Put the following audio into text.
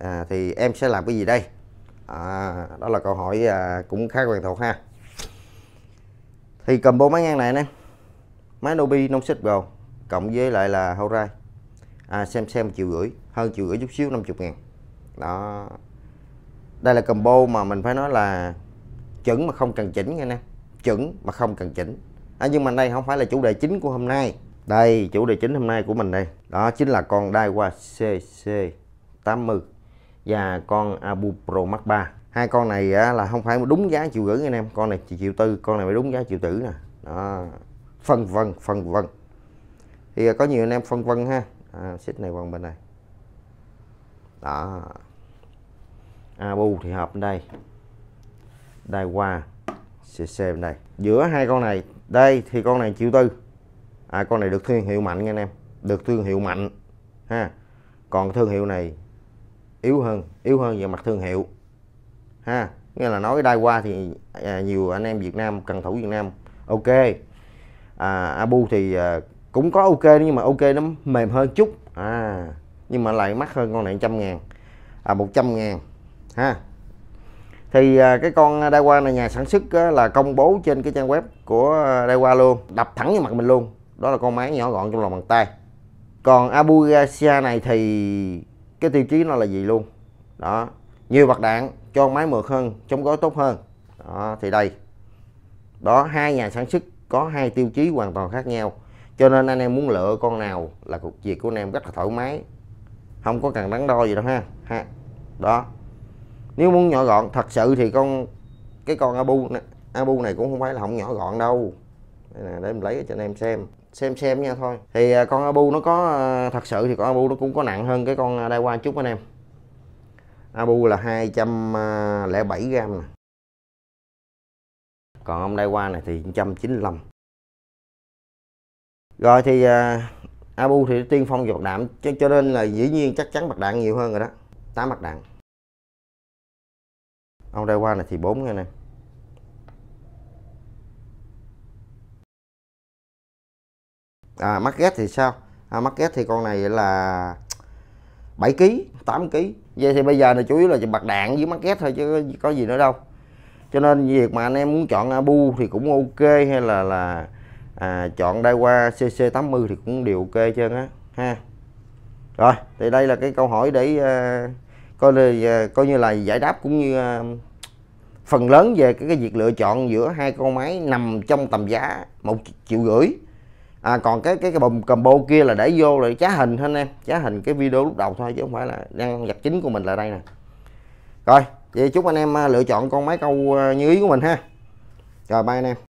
à, thì em sẽ làm cái gì đây à, đó là câu hỏi à, cũng khá quen thuộc ha thì combo máy ngang này nè máy Nobi Nonset Go cộng với lại là Horai à, xem xem chiều rưỡi hơn chiều rưỡi chút xíu 50 ngàn đó đây là combo mà mình phải nói là chuẩn mà không cần chỉnh nha nè chuẩn mà không cần chỉnh à, nhưng mà đây không phải là chủ đề chính của hôm nay đây chủ đề chính hôm nay của mình đây đó chính là con Daiwa CC 80 và con Abu Pro Max 3 hai con này á, là không phải đúng giá chịu gửi anh em con này chỉ chịu tư con này phải đúng giá chịu tử nè đó phân vân phân vân thì à, có nhiều anh em phân vân ha à, xích này bằng bên này đó Abu thì hợp bên đây đai qua CC bên đây giữa hai con này đây thì con này chịu tư à con này được thương hiệu mạnh nha anh em được thương hiệu mạnh ha còn thương hiệu này yếu hơn yếu hơn về mặt thương hiệu ha nghĩa là nói đai qua thì à, nhiều anh em Việt Nam cần thủ Việt Nam ok à, Abu thì à, cũng có ok nhưng mà ok nó mềm hơn chút à nhưng mà lại mắc hơn con này trăm ngàn à 100 ngàn ha thì à, cái con Daiwa này nhà sản xuất á, là công bố trên cái trang web của Daiwa luôn đập thẳng vào mặt mình luôn đó là con máy nhỏ gọn trong lòng bàn tay còn Abu Garcia này thì cái tiêu chí nó là gì luôn đó nhiều bạc đạn cho máy mượt hơn chống gói tốt hơn đó, thì đây đó hai nhà sản xuất có hai tiêu chí hoàn toàn khác nhau cho nên anh em muốn lựa con nào là cuộc việc của anh em rất là thoải mái không có cần đắn đo gì đâu ha ha đó nếu muốn nhỏ gọn thật sự thì con cái con abu abu này cũng không phải là không nhỏ gọn đâu đây nè để em lấy cho anh em xem xem xem nha thôi thì à, con abu nó có à, thật sự thì con abu nó cũng có nặng hơn cái con đai à, qua chút anh em abu là 207 gram nè còn ông đai qua này thì 195 rồi thì abu thì tiên phong giọt đạm cho, cho nên là dĩ nhiên chắc chắn bạc đạn nhiều hơn rồi đó 8 bạc đạn ông đai qua này thì 4 nha anh em à, mắc thì sao à, mắc thì con này là 7 kg 8 kg vậy thì bây giờ là chủ yếu là bật đạn với mắc ghét thôi chứ có gì nữa đâu cho nên việc mà anh em muốn chọn Abu thì cũng ok hay là là à, chọn Daiwa CC80 thì cũng đều ok trơn á ha rồi thì đây là cái câu hỏi để à, coi là à, coi như là giải đáp cũng như à, phần lớn về cái, cái việc lựa chọn giữa hai con máy nằm trong tầm giá một triệu rưỡi à, còn cái cái cái bầm combo kia là để vô rồi trá hình hết em trá hình cái video lúc đầu thôi chứ không phải là đang vật chính của mình là đây nè rồi vậy chúc anh em à, lựa chọn con máy câu à, như ý của mình ha rồi bye anh em